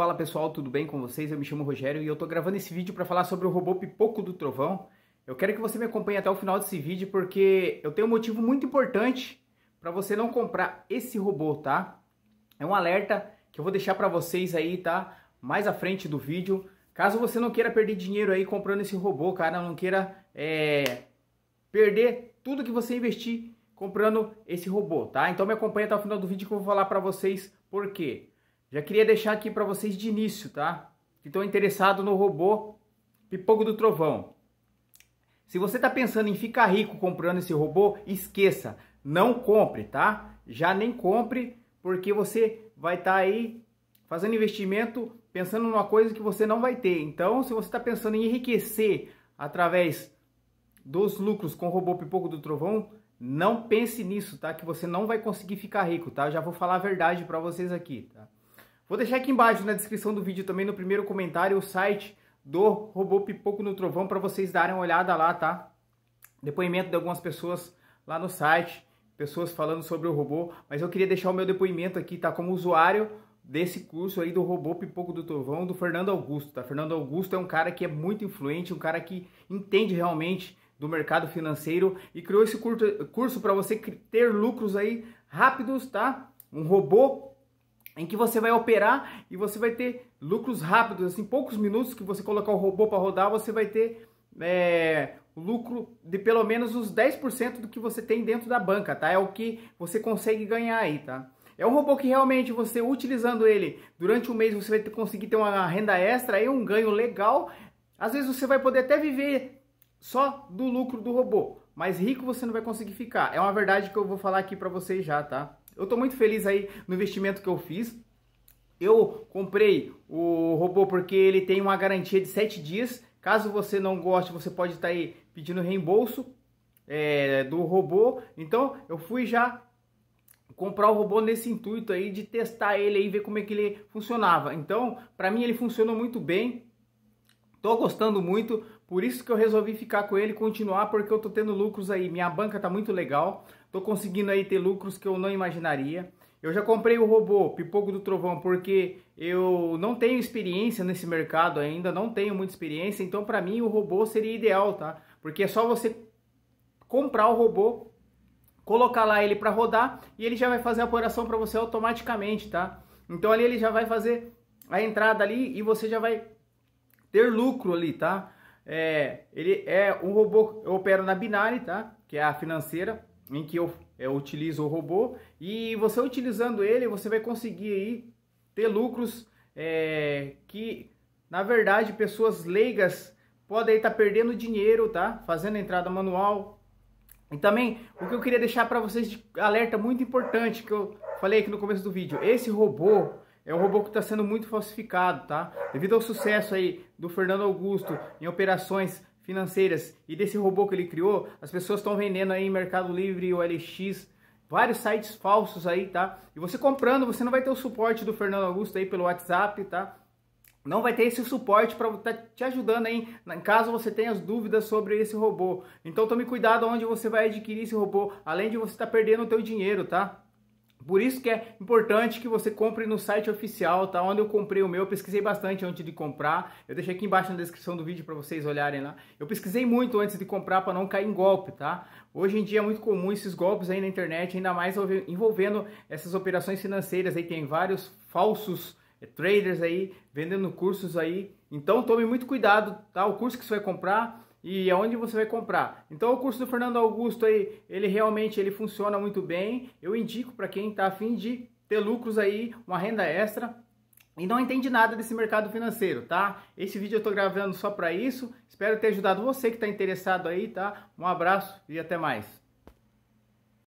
Fala pessoal, tudo bem com vocês? Eu me chamo Rogério e eu tô gravando esse vídeo para falar sobre o robô Pipoco do Trovão. Eu quero que você me acompanhe até o final desse vídeo porque eu tenho um motivo muito importante para você não comprar esse robô, tá? É um alerta que eu vou deixar para vocês aí, tá? Mais à frente do vídeo. Caso você não queira perder dinheiro aí comprando esse robô, cara, não queira é, perder tudo que você investir comprando esse robô, tá? Então me acompanha até o final do vídeo que eu vou falar para vocês por quê. Já queria deixar aqui para vocês de início, tá? Que estão interessados no robô Pipoco do Trovão. Se você está pensando em ficar rico comprando esse robô, esqueça. Não compre, tá? Já nem compre, porque você vai estar tá aí fazendo investimento pensando numa coisa que você não vai ter. Então, se você está pensando em enriquecer através dos lucros com o robô Pipoco do Trovão, não pense nisso, tá? Que você não vai conseguir ficar rico, tá? Eu já vou falar a verdade para vocês aqui, tá? Vou deixar aqui embaixo na descrição do vídeo também no primeiro comentário o site do Robô Pipoco no Trovão para vocês darem uma olhada lá, tá? Depoimento de algumas pessoas lá no site, pessoas falando sobre o robô, mas eu queria deixar o meu depoimento aqui, tá? Como usuário desse curso aí do Robô Pipoco do Trovão do Fernando Augusto, tá? Fernando Augusto é um cara que é muito influente, um cara que entende realmente do mercado financeiro e criou esse curso para você ter lucros aí rápidos, tá? Um robô em que você vai operar e você vai ter lucros rápidos, assim, poucos minutos que você colocar o robô para rodar, você vai ter é, lucro de pelo menos os 10% do que você tem dentro da banca, tá? É o que você consegue ganhar aí, tá? É um robô que realmente você utilizando ele durante um mês você vai conseguir ter uma renda extra e é um ganho legal. Às vezes você vai poder até viver só do lucro do robô, mas rico você não vai conseguir ficar. É uma verdade que eu vou falar aqui para vocês já, tá? Eu estou muito feliz aí no investimento que eu fiz. Eu comprei o robô porque ele tem uma garantia de 7 dias. Caso você não goste, você pode estar tá aí pedindo reembolso é, do robô. Então eu fui já comprar o robô nesse intuito aí de testar ele aí, ver como é que ele funcionava. Então, para mim ele funcionou muito bem. Tô gostando muito, por isso que eu resolvi ficar com ele e continuar, porque eu tô tendo lucros aí. Minha banca tá muito legal. Tô conseguindo aí ter lucros que eu não imaginaria. Eu já comprei o robô Pipoco do Trovão porque eu não tenho experiência nesse mercado ainda, não tenho muita experiência, então para mim o robô seria ideal, tá? Porque é só você comprar o robô, colocar lá ele para rodar e ele já vai fazer a operação para você automaticamente, tá? Então ali ele já vai fazer a entrada ali e você já vai ter lucro ali, tá? É, ele é um robô, eu opero na Binari, tá? Que é a financeira, em que eu, eu utilizo o robô. E você utilizando ele, você vai conseguir aí ter lucros é, que, na verdade, pessoas leigas podem estar tá perdendo dinheiro, tá? Fazendo entrada manual. E também, o que eu queria deixar para vocês de alerta muito importante, que eu falei aqui no começo do vídeo. Esse robô é um robô que está sendo muito falsificado, tá? Devido ao sucesso aí do Fernando Augusto em operações financeiras e desse robô que ele criou, as pessoas estão vendendo aí em Mercado Livre, OLX, vários sites falsos aí, tá? E você comprando, você não vai ter o suporte do Fernando Augusto aí pelo WhatsApp, tá? Não vai ter esse suporte para estar tá te ajudando aí, caso você tenha as dúvidas sobre esse robô. Então tome cuidado onde você vai adquirir esse robô, além de você estar tá perdendo o teu dinheiro, tá? Por isso que é importante que você compre no site oficial, tá? Onde eu comprei o meu, eu pesquisei bastante antes de comprar. Eu deixei aqui embaixo na descrição do vídeo para vocês olharem lá. Eu pesquisei muito antes de comprar para não cair em golpe, tá? Hoje em dia é muito comum esses golpes aí na internet, ainda mais envolvendo essas operações financeiras aí tem vários falsos eh, traders aí vendendo cursos aí. Então tome muito cuidado, tá? O curso que você vai comprar e aonde você vai comprar. Então o curso do Fernando Augusto aí, ele realmente ele funciona muito bem. Eu indico para quem está afim de ter lucros aí, uma renda extra e não entende nada desse mercado financeiro, tá? Esse vídeo eu estou gravando só para isso. Espero ter ajudado você que está interessado aí, tá? Um abraço e até mais.